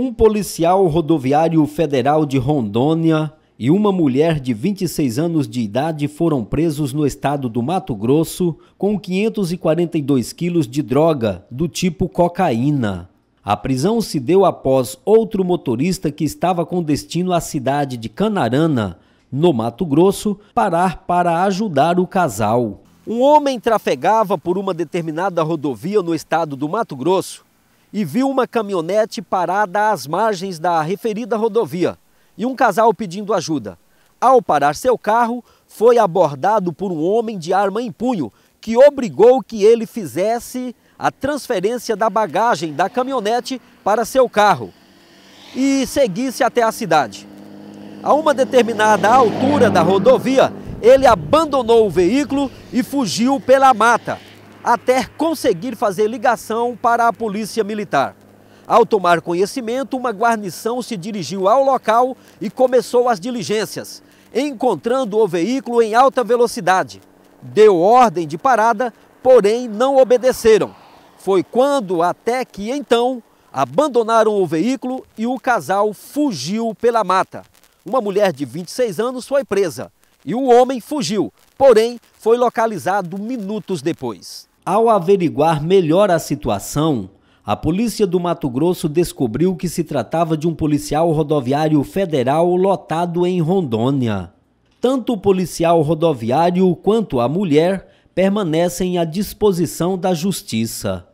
Um policial rodoviário federal de Rondônia e uma mulher de 26 anos de idade foram presos no estado do Mato Grosso com 542 quilos de droga do tipo cocaína. A prisão se deu após outro motorista que estava com destino à cidade de Canarana, no Mato Grosso, parar para ajudar o casal. Um homem trafegava por uma determinada rodovia no estado do Mato Grosso e viu uma caminhonete parada às margens da referida rodovia e um casal pedindo ajuda. Ao parar seu carro, foi abordado por um homem de arma em punho que obrigou que ele fizesse a transferência da bagagem da caminhonete para seu carro e seguisse até a cidade. A uma determinada altura da rodovia, ele abandonou o veículo e fugiu pela mata até conseguir fazer ligação para a polícia militar. Ao tomar conhecimento, uma guarnição se dirigiu ao local e começou as diligências, encontrando o veículo em alta velocidade. Deu ordem de parada, porém não obedeceram. Foi quando, até que então, abandonaram o veículo e o casal fugiu pela mata. Uma mulher de 26 anos foi presa e o homem fugiu, porém foi localizado minutos depois. Ao averiguar melhor a situação, a polícia do Mato Grosso descobriu que se tratava de um policial rodoviário federal lotado em Rondônia. Tanto o policial rodoviário quanto a mulher permanecem à disposição da justiça.